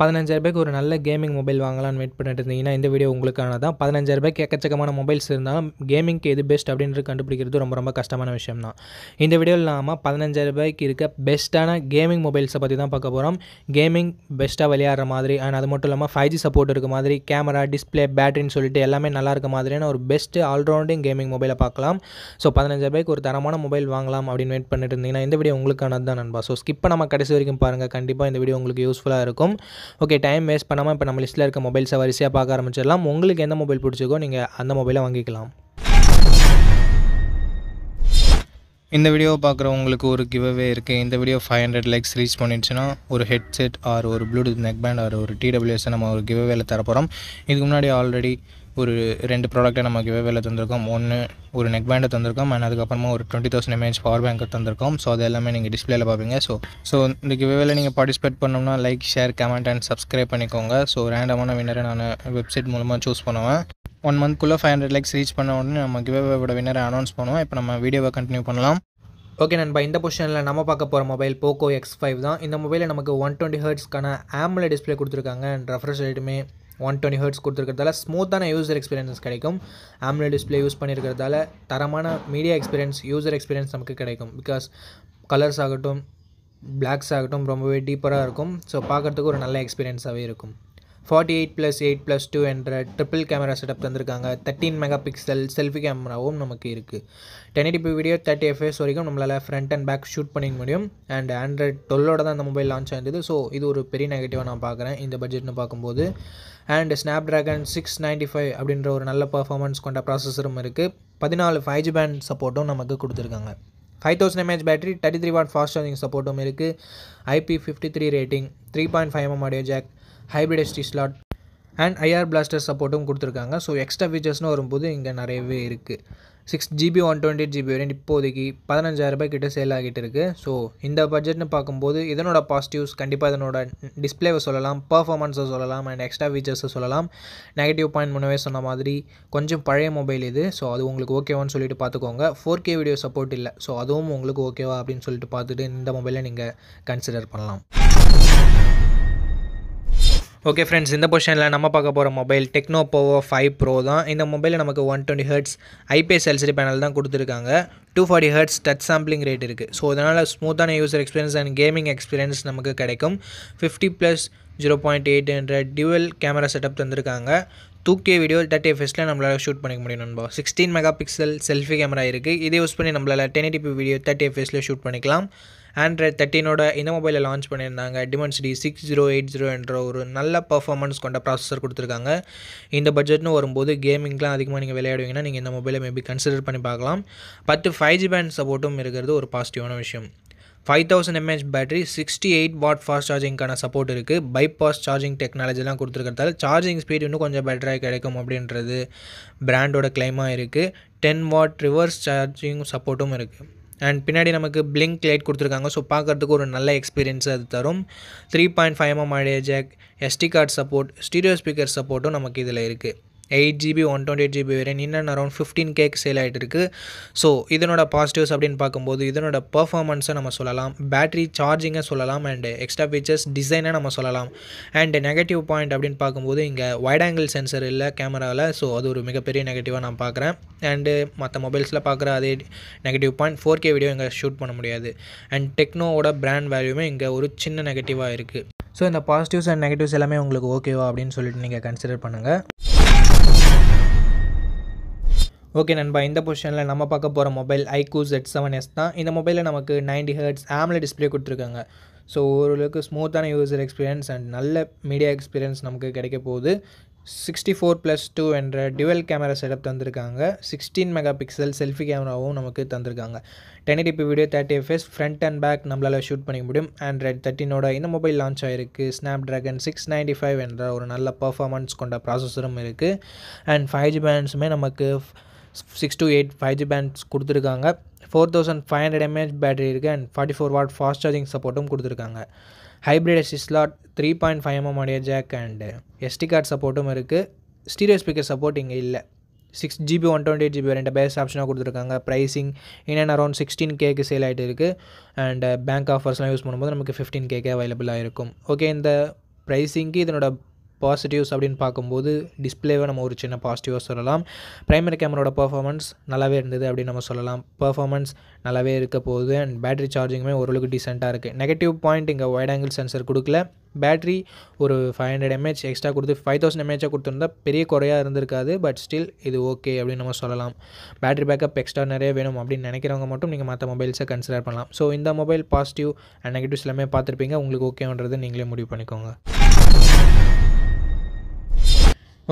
பதினஞ்சாயிரம் பேருக்கு ஒரு நல்ல கேமிங் மொபைல் வாங்கலாம்னு வெயிட் பண்ணிட்டு இருந்தீங்கன்னா இந்த வீடியோ உங்களுக்கான தான் பதினஞ்சாயிரரூபாய்க்கு எக்கச்சக்கமான மொபைல்ஸ் இருந்தாலும் கேமிங்க்கு எது பெஸ்ட் அப்படின்றது கண்டுபிடிக்கிறது ரொம்ப ரொம்ப கஷ்டமான விஷயம் தான் இந்த இல்லாமல் பதினஞ்சாயிரம் பதினஞ்சாயிரரூபாய்க்கு இருக்க பெஸ்ட்டான கேமிங் மொபைல்ஸை பற்றி தான் பார்க்க போகிறோம் கேமிங் பெஸ்ட்டாக விளையாடுற மாதிரி அண்ட் அது மட்டும் இல்லாமல் ஃபைவ் ஜி சப்போர்ட் இருக்க மாதிரி கேமரா டிஸ்பிளே பேட்டரின்னு சொல்லிட்டு எல்லாமே நல்லா இருக்க மாதிரியான ஒரு பெஸ்ட்டு ஆல்ரவுண்டிங் கேமிங் மொபைலை பார்க்கலாம் ஸோ பதினஞ்சாயிரரூபாய்க்கு ஒரு தரமான மொபைல் வாங்கலாம் அப்படின்னு வெயிட் பண்ணிட்டு இருந்தீங்கன்னா இந்த வீடியோ உங்களுக்கானது தான் நண்பா ஸோ ஸ்கிப் நம்ம கடைசி வரைக்கும் பாருங்கள் கண்டிப்பாக இந்த வீடியோ உங்களுக்கு யூஸ்ஃபுல்லாக இருக்கும் ஓகே டைம் வேஸ்ட் பண்ணாமல் இப்போ நம்ம லிஸ்ட்டில் இருக்க மொபைல்ஸை வரிசையாக பார்க்க ஆரம்பிச்சிடலாம் உங்களுக்கு எந்த மொபைல் பிடிச்சிக்கோ நீங்கள் அந்த மொபைலை வாங்கிக்கலாம் இந்த வீடியோவை பார்க்குறவங்களுக்கு ஒரு கிவ்வே இருக்குது இந்த video five hundred likes reach பண்ணிடுச்சுன்னா ஒரு ஹெட்செட் ஆர் ஒரு ப்ளூடூத் நெக் பேண்ட் ஆர் ஒரு டிடபிள்யூஎஸை நம்ம ஒரு கிவ்அவேல தரப்போகிறோம் இதுக்கு முன்னாடி ஆல்ரெடி ஒரு ரெண்டு ப்ராடக்ட்டை நம்ம கிவ்அவேல தந்திருக்கோம் ஒன்று ஒரு நெக் பேண்டை தந்திருக்கோம் அண்ட் அதுக்கப்புறமா ஒரு டுவெண்ட்டி தௌசண்ட் எம்ஏஹெச் பவர் பேங்கை தந்திருக்கோம் ஸோ அது எல்லாமே நீங்கள் டிஸ்பிளேல பார்ப்பீங்க ஸோ ஸோ இந்த கிவ்அவேல நீங்கள் பார்ட்டிசிபேட் பண்ணோம்னா like share comment and subscribe பண்ணிக்கோங்க ஸோ ரேண்டமான வின்னரை நான் வெப்சைட் மூலமாக சூஸ் பண்ணுவேன் ஒன் மந்த்க்குள்ளே ஃபைவ் ஹண்ட்ரட் லைக்ஸ் ரீச் பண்ண உடனே நம்ம கிவ்அவேவோட வினரை அனௌன்ஸ் பண்ணுவோம் இப்போ நம்ம வீடியோவை கண்டினியூ பண்ணலாம் ஓகே நண்பா இந்த பொசிஷனில் நம்ம பார்க்க போகிற மொபைல் போக்கோ எக்ஸ் ஃபைவ் தான் இந்த மொபைலில் நமக்கு ஒன் டுவெண்ட்டி ஹர்ட்ஸ்க்கான ஆம்ல டிஸ்பிளே கொடுத்துருக்காங்க அண்ட் ரெஃப்ரெஷ் ரேட்டுமே ஒன் டுவெண்ட்டி ஹர்ட்ஸ் கொடுத்துருக்கிறதால ஸ்மூத்தான யூசர் எக்ஸ்பீரியன்ஸ் கிடைக்கும் ஆம்ல டிஸ்பிளே யூஸ் பண்ணியிருக்கிறதால தரமான மீடியா எக்ஸ்பீரியன்ஸ் யூசர் எக்ஸ்பீரியன்ஸ் நமக்கு கிடைக்கும் பிகாஸ் கலர்ஸ் ஆகட்டும் பிளாக்ஸ் ஆகட்டும் ரொம்பவே டீப்பராக இருக்கும் ஸோ பார்க்குறதுக்கு ஒரு நல்ல எக்ஸ்பீரியன்ஸாகவே இருக்கும் forty eight plus eight plus two என்ற ட்ரிபிள் கேமரா செட்டப் தந்திருக்காங்க தேர்ட்டீன் மெகா பிக்சல் செல்ஃபி கேமராவும் நமக்கு இருக்குது ten eighty video thirty fps வரைக்கும் நம்மளால் ஃப்ரண்ட் அண்ட் பேக் ஷூட் பண்ணிக்க முடியும் அண்ட் ஆண்ட்ராய்ட் டுவெல்லோட தான் அந்த மொபைல் லான்ச் ஆகிருந்தது ஸோ இது ஒரு பெரிய நெகட்டிவாக நான் பார்க்குறேன் இந்த பட்ஜெட்னு பார்க்கும்போது and Snapdragon six ninety five அப்படின்ற ஒரு நல்ல பர்ஃபார்மன்ஸ் கொண்ட ப்ராசஸரும் இருக்குது பதினாலு ஃபைவ் ஜி பேண்ட் சப்போர்ட்டும் நமக்கு கொடுத்துருக்காங்க five thousand mAh battery thirty three watt fast charging சப்போர்ட்டும் இருக்குது IP fifty three rating three point five M audio jack hybrid SD slot and IR blaster சப்போர்ட்டும் கொடுத்துருக்காங்க ஸோ எக்ஸ்ட்ரா ஃபீச்சர்ஸ்னு வரும்போது இங்கே நிறையவே இருக்குது six GB one twenty GB வரையும் இப்போதைக்கு பதினஞ்சாயிரரூபாய் கிட்ட சேல் ஆகிட்டு இருக்குது ஸோ இந்த பட்ஜெட்னு பார்க்கும்போது இதனோட பாசிட்டிவ்ஸ் கண்டிப்பாக இதனோட டிஸ்பிளேவை சொல்லலாம் பர்ஃபார்மன்ஸை சொல்லலாம் அண்ட் எக்ஸ்ட்ரா ஃபீச்சர்ஸை சொல்லலாம் நெகட்டிவ் பாயிண்ட் முன்னவே சொன்ன மாதிரி கொஞ்சம் பழைய மொபைல் இது ஸோ அது உங்களுக்கு ஓகேவான்னு சொல்லிட்டு பார்த்துக்கோங்க ஃபோர் கே வீடியோ சப்போர்ட் இல்லை ஸோ அதுவும் உங்களுக்கு ஓகேவா அப்படின்னு சொல்லிட்டு பார்த்துட்டு இந்த மொபைலை நீங்கள் கன்சிடர் பண்ணலாம் ஓகே ஃப்ரெண்ட்ஸ் இந்த பொஷனில் நம்ம பார்க்க போகிற mobile Tecno Pova five pro தான் இந்த மொபைலில் நமக்கு one twenty hertz IPS LCD panel தான் கொடுத்துருக்காங்க two forty hertz touch sampling rate இருக்குது ஸோ இதனால் ஸ்மூத்தான user experience and gaming experience நமக்கு கிடைக்கும் fifty plus zero point eight hundred dual camera setup தந்திருக்காங்க தூக்கிய வீடியோ தேர்ட்டி எஃப்எஸில் நம்மளால் ஷூட் பண்ணிக்க முடியும் நண்பா sixteen mega pixel selfie camera இருக்குது இதை யூஸ் பண்ணி நம்மளால் டென் எயிட்டி வீடியோ தேர்ட்டி எஃப்எஸில் ஷூட் பண்ணிக்கலாம் ஆண்ட்ராய்ட் தேர்ட்டினோட இந்த மொபைலை லான்ச் பண்ணியிருந்தாங்க Dimensity six zero eight zero என்ற ஒரு நல்ல பர்ஃபார்மன்ஸ் கொண்ட ப்ராசஸர் கொடுத்துருக்காங்க இந்த பட்ஜெட்னு வரும்போது கேமிங்லாம் அதிகமாக நீங்கள் விளையாடுவீங்கன்னா நீங்கள் இந்த மொபைலை மேபி கன்சிடர் பண்ணி பார்க்கலாம் பத்து ஃபைவ் ஜி பேண்ட் சப்போர்ட்டும் இருக்கிறது ஒரு பாசிட்டிவான விஷயம் five thousand mAh battery sixty eight watt fast சார்ஜிங்க்கான சப்போர்ட் இருக்குது பைபாஸ் சார்ஜிங் டெக்னாலஜிலாம் கொடுத்துருக்கிறதால சார்ஜிங் ஸ்பீட் இன்னும் கொஞ்சம் பெட்டராக கிடைக்கும் அப்படின்றது பிராண்டோட கிளைமாக இருக்குது டென் வாட் ரிவர்ஸ் சார்ஜிங் சப்போர்ட்டும் இருக்குது அண்ட் பின்னாடி நமக்கு பிளிங்க் லைட் கொடுத்துருக்காங்க ஸோ பார்க்குறதுக்கு ஒரு நல்ல எக்ஸ்பீரியன்ஸ் அது தரும் three point five mm audio jack SD card support stereo speaker சப்போர்ட்டும் நமக்கு இதில் இருக்குது eight GB one twenty eight GB variant இன்னும் அரௌண்ட் ஃபிஃப்டீன் கேக் சேல் ஆகிட்டு இருக்குது ஸோ இதனோட பாசிட்டிவ்ஸ் அப்படின்னு பார்க்கும்போது இதனோட பர்ஃபார்மன்ஸை நம்ம சொல்லலாம் பேட்டரி சார்ஜிங்கை சொல்லலாம் அண்டு எக்ஸ்ட்ரா ஃபீச்சர்ஸ் டிசைனை நம்ம சொல்லலாம் அண்டு நெகட்டிவ் பாயிண்ட் அப்படின்னு பார்க்கும்போது இங்கே வைட் ஆங்கிள் சென்சர் இல்லை கேமராவில் ஸோ அது ஒரு மிகப்பெரிய நெகட்டிவாக நான் பார்க்குறேன் அண்டு மற்ற மொபைல்ஸில் பார்க்குற அதே negative point four K video இங்கே ஷூட் பண்ண முடியாது அண்ட் டெக்னோவோட பிராண்ட் வேல்யூமே இங்கே ஒரு சின்ன நெகட்டிவாக இருக்குது ஸோ இந்த பாசிட்டிவ்ஸ் அண்ட் நெகட்டிவ்ஸ் எல்லாமே உங்களுக்கு ஓகேவா அப்படின்னு சொல்லிட்டு நீங்கள் கன்சிடர் பண்ணுங்கள் ஓகே நண்பா இந்த பொசிஷனில் நம்ம பார்க்க போகிற mobile iQOO Z seven S தான் இந்த மொபைலில் நமக்கு நைன்டி ஹேர்ட்ஸ் ஆம்ல டிஸ்பிளே கொடுத்துருக்காங்க ஸோ ஓரளவுக்கு ஸ்மூத்தான யூசர் எக்ஸ்பீரியன்ஸ் அண்ட் நல்ல மீடியா எக்ஸ்பீரியன்ஸ் நமக்கு கிடைக்க போகுது சிக்ஸ்டி ஃபோர் ப்ளஸ் டூ என்ற டுவெல் கேமரா செட்டப் தந்திருக்காங்க சிக்ஸ்டீன் மெகா பிக்சல் செல்ஃபி கேமராவும் நமக்கு தந்திருக்காங்க ten DP video thirty fps front and back நம்மளால் ஷூட் பண்ணிக்க முடியும் ஆண்ட்ராய்ட் தேர்ட்டினோட இந்த மொபைல் லான்ச் ஆகிருக்கு Snapdragon six ninety five என்ற ஒரு நல்ல பர்ஃபார்மன்ஸ் கொண்ட ப்ராசஸரும் இருக்குது அண்ட் ஃபைவ் ஜி பேண்ட்ஸுமே நமக்கு six two eight five G bands கொடுத்துருக்காங்க four thousand five hundred mAh battery இருக்குது and forty four watt fast charging சப்போர்ட்டும் கொடுத்துருக்காங்க hybrid SD slot three point five mm உடைய ஜாக் அண்டு எஸ்டி கார்டு சப்போர்ட்டும் இருக்குது stereo speaker support இங்கே இல்லை six GB one twenty eight GB ரெண்டு based ஆப்ஷனாக கொடுத்துருக்காங்க ப்ரைஸிங் இன்னும் அரௌண்ட் சிக்ஸ்டீன் கேக்கு சேல் ஆகிட்டு இருக்குது அண்ட் பேங்க் ஆஃபர்ஸ்லாம் யூஸ் பண்ணும்போது நமக்கு ஃபிஃப்டீன் கேக்கே அவைலபிளாக இருக்கும் ஓகே இந்த ப்ரைஸிங்க்கு இதனோட பாசிட்டிவ்ஸ் அப்படின்னு பார்க்கும்போது டிஸ்பிளேவை நம்ம ஒரு சின்ன பாசிட்டிவாக சொல்லலாம் ப்ரைமரி கேமராவோட பர்ஃபார்மன்ஸ் நல்லாவே இருந்தது அப்படின்னு நம்ம சொல்லலாம் பர்ஃபார்மன்ஸ் நல்லாவே இருக்க போகுது அண்ட் பேட்டரி சார்ஜிங்குமே ஓரளவுக்கு டீசெண்டாக இருக்குது நெகட்டிவ் பாயிண்ட் இங்கே ஒயிட் ஆங்கிள் சென்சர் கொடுக்கல பேட்ரி ஒரு ஃபைவ் ஹண்ட்ரட் எம்ஏஹெச் எக்ஸ்ட்ரா கொடுத்து ஃபைவ் தௌசண்ட் எம்ஏஹெச்சாக கொடுத்துருந்தா பெரிய குறையாக இருந்திருக்காது பட் ஸ்டில் இது ஓகே அப்படின்னு நம்ம சொல்லலாம் பேட்டரி பேக்கப் எக்ஸ்ட்ரா நிறைய வேணும் அப்படின்னு நினைக்கிறவங்க மட்டும் நீங்கள் மற்ற மொபைல்ஸை கன்சிடர் பண்ணலாம் ஸோ இந்த மொபைல் பாசிட்டிவ் அண்ட் நெகட்டிவ்ஸ் எல்லாமே பார்த்துருப்பீங்க உங்களுக்கு ஓகேன்றது நீங்களே முடிவு பண்ணிக்கோங்க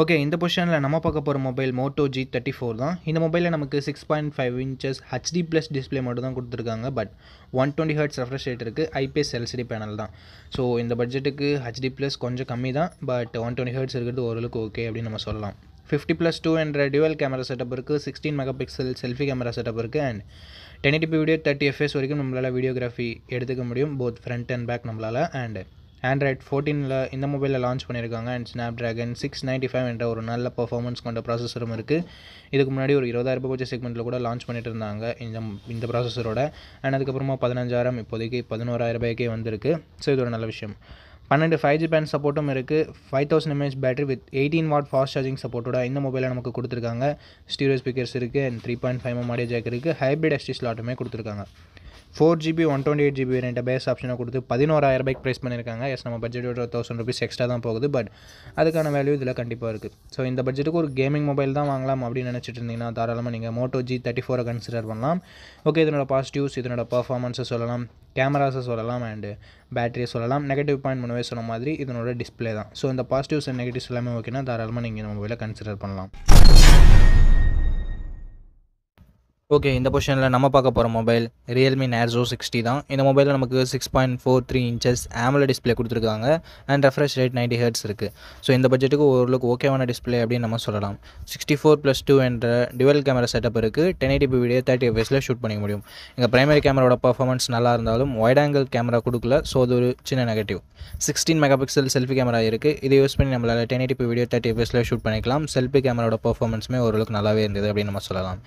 ஓகே இந்த பொசிஷனில் நம்ம பார்க்க போகிற mobile Moto G thirty four தான் இந்த மொபைலில் நமக்கு six point five inches HD plus display மட்டும் தான் கொடுத்துருக்காங்க but one twenty hertz refresh rate இருக்குது ஐபிஎஸ் எல்சிடி பேனல் தான் ஸோ இந்த பட்ஜெட்டுக்கு ஹச்டி ப்ளஸ் கொஞ்சம் கம்மி தான் பட் ஒன் டுவெண்ட்டி ஹர்ட்ஸ் இருக்கிறது ஓரளவுக்கு ஓகே அப்படின்னு நம்ம சொல்லலாம் ஃபிஃப்டி ப்ளஸ் டூ என்ற டியூவல் கேமரா செட்டப் இருக்குது sixteen mega pixel selfie camera setup இருக்குது and ten eighty video thirty fps வரைக்கும் நம்மளால் வீடியோகிராஃபி எடுத்துக்க முடியும் போத் ஃப்ரண்ட் அண்ட் பேக் நம்மளால் அண்ட் ஆண்ட்ராய்ட் ஃபோர்டீனில் இந்த மொபைலில் லான்ச் பண்ணியிருக்காங்க and Snapdragon six ninety five என்ற ஒரு நல்ல பர்ஃபார்மன்ஸ் கொண்ட ப்ராசஸரும் இருக்குது இதுக்கு முன்னாடி ஒரு இருபதாயிரம் ரூபாய் செக்மெண்ட்டில் கூட லான்ச் பண்ணிட்டு இருந்தாங்க இந்த இந்த ப்ராசஸரோட அண்ட் அதுக்கப்புறமா பதினஞ்சாயிரம் இப்போதைக்கு பதினோராயிரம் ரூபாய்க்கே வந்திருக்கு ஸோ இது ஒரு நல்ல விஷயம் பன்னெண்டு ஃபைவ் ஜி பேண்ட் சப்போர்ட்டும் இருக்குது five thousand mAh battery with eighteen watt fast charging சப்போர்ட்டோட இந்த மொபைலில் நமக்கு கொடுத்துருக்காங்க ஸ்டீரியோ ஸ்பீக்கர்ஸ் இருக்குது and three point five mm audio jack இருக்குது ஹைப்ரிட் எஸ்டி ஸ்லாட்டுமே கொடுத்துருக்காங்க four GB one twenty eight GB வேரியண்ட்டை பேஸ் ஆப்ஷனை கொடுத்து பதினோராயிரம் ரூபாய்க்கு ப்ரைஸ் பண்ணியிருக்காங்க எஸ் நம்ம பட்ஜெட் ஒரு தௌசண்ட் ருபீஸ் எக்ஸ்ட்ரா தான் போகுது பட் அதுக்கான வேல்யூ இதில் கண்டிப்பாக இருக்குது ஸோ இந்த பட்ஜெட்டுக்கு ஒரு கேமிங் மொபைல் தான் வாங்கலாம் அப்படின்னு நினச்சிட்டு இருந்தீங்கன்னா தாராளமாக நீங்கள் மோட்டோ ஜி தேர்ட்டி ஃபோரை கன்சிடர் பண்ணலாம் ஓகே இதனோட பாசிட்டிவ்ஸ் இதனோட பர்ஃபார்மன்ஸை சொல்லலாம் கேமராஸை சொல்லலாம் அண்டு பேட்டரியை சொல்லலாம் நெகட்டிவ் பாயிண்ட் மூணுவே சொன்ன மாதிரி இதனோட டிஸ்பிளே தான் ஸோ இந்த பாசிட்டிவ்ஸ் அண்ட் நெகட்டிவ்ஸ் எல்லாமே ஓகேனா தாராளமாக நீங்கள் இந்த மொபைலை கன்சிடர் பண்ணலாம் ஓகே இந்த பொசிஷனில் நம்ம பார்க்க போகிற மொபைல் ரியல்மி நேர்ஸோ சிக்ஸ்டி தான் இந்த மொபைலில் நமக்கு six point four three inches ஆமில டிஸ்பிளே கொடுத்துருக்காங்க and refresh rate ninety hertz இருக்குது ஸோ இந்த பட்ஜெட்டுக்கு ஓரளவுக்கு ஓகேவான டிஸ்பிளே அப்படின்னு நம்ம சொல்லலாம் சிக்ஸ்டி ஃபோர் ப்ளஸ் டூ என்ற டுவெல் கேமரா செட்டப் இருக்குது டென் எயிட்டி வீடியோ தேர்ட்டி எஃப்எஸில் ஷூட் பண்ணிக்க முடியும் எங்கள் பிரைமரி கேமராவோட பர்ஃபார்மன்ஸ் நல்லா இருந்தாலும் ஒயிட் ஆங்கிள் கேமரா கொடுக்கல ஸோ அது ஒரு சின்ன negative sixteen mega pixel selfie camera இருக்குது இதை யூஸ் பண்ணி நம்மளால் டென் எயிட்டி வீடியோ தேர்ட்டி எஃப்எஸில் ஷூட் பண்ணிக்கலாம் செல்ஃபி கேமராவோட பர்ஃபார்மன்ஸுமே ஓரளவுக்கு நல்லாவே இருந்தது அப்படின்னு நம்ம சொல்லலாம்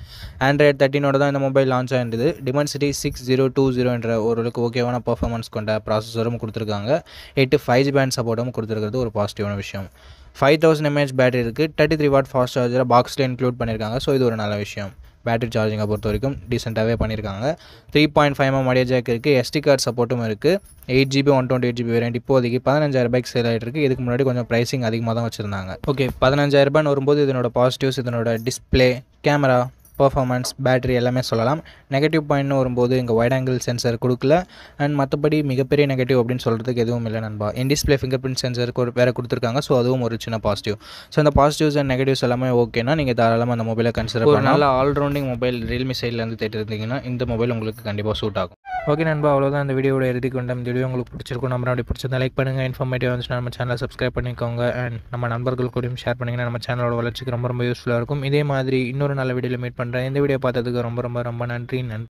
ஆண்ட்ராய்ட் தேர்ட்டினோட தான் இந்த மொபைல் லான்ச் ஆகிருந்தது Dimensity six zero two zero என்ற ஓரளவுக்கு ஓகேவான பர்ஃபார்மன்ஸ் கொண்ட ப்ராசஸரும் கொடுத்துருக்காங்க எட்டு ஃபைவ் ஜி பேண்ட் சப்போர்ட்டும் கொடுத்துருக்கிறது ஒரு பாசிட்டிவான விஷயம் ஃபைவ் தௌசண்ட் எம்ஏஹெச் பேட்டரி இருக்குது தேர்ட்டி த்ரீ வாட் ஃபாஸ்ட் சார்ஜரை பாக்ஸில் இன்க்ளூட் பண்ணியிருக்காங்க ஸோ இது ஒரு நல்ல விஷயம் பேட்டரி சார்ஜிங்கை பொறுத்த வரைக்கும் டீசெண்டாகவே பண்ணியிருக்காங்க த்ரீ பாயிண்ட் ஃபைவ் எம் மடிய ஜாக் இருக்குது எஸ்டி கார்டு சப்போர்ட்டும் இருக்குது eight GB one twenty eight GB variant இப்போதைக்கு பதினஞ்சாயிரம் ரூபாய்க்கு சேல் ஆகிட்டு இருக்குது இதுக்கு முன்னாடி கொஞ்சம் ப்ரைஸிங் அதிகமாக தான் வச்சுருந்தாங்க ஓகே பதினஞ்சாயிரரூபான்னு வரும்போது இதனோட பாசிட்டிவ்ஸ் இதனோட டிஸ்பிளே கேமரா பர்ஃபார்மன்ஸ் பேட்டரி எல்லாமே சொல்லலாம் நெகட்டிவ் பாயிண்ட்னு வரும்போது இங்கே வைட் ஆங்கிள் சென்சர் கொடுக்கல அண்ட் மற்றபடி மிகப்பெரிய நெகட்டிவ் அப்படின்னு சொல்கிறதுக்கு எதுவும் இல்லை நண்பா in display fingerprint sensor வேறு கொடுத்துருக்காங்க ஸோ அதுவும் ஒரு சின்ன பாசிட்டிவ் ஸோ அந்த பாசிட்டிவ்ஸ் அண்ட் நெகட்டிவ்ஸ் எல்லாமே ஓகேனா நீங்கள் தாராளமாக அந்த மொபைலை கன்சிடர் பண்ணலாம் ஆல்ரவுண்டிங் மொபைல் ரியல்மி சைட்லேருந்து தேட்டிருந்தீங்கன்னா இந்த மொபைல் உங்களுக்கு கண்டிப்பாக சூட் ஆகும் ஓகே நண்பா அவ்வளோதான் இந்த வீடியோட இறுதி கொண்ட இந்த வீடியோ உங்களுக்கு பிடிச்சிருக்கும் நம்ம அப்படி பிடிச்சிருந்தா லைக் பண்ணுங்கள் இன்ஃபார்மேட்டிவ் வந்துச்சுன்னா நம்ம சேனலை சப்ஸ்கிரைப் பண்ணிக்கோங்க அண்ட் நம்ம நண்பர்கள் கூடயும் ஷேர் பண்ணிங்கன்னா நம்ம சேனலோட வளர்ச்சிக்கு ரொம்ப ரொம்ப யூஸ்ஃபுல்லாக இருக்கும் இதே மாதிரி இன்னொரு நல்ல வீடியோவில் மீட் பண்ணுறேன் இந்த வீடியோ பார்த்ததுக்கு ரொம்ப ரொம்ப ரொம்ப நன்றி நன்றி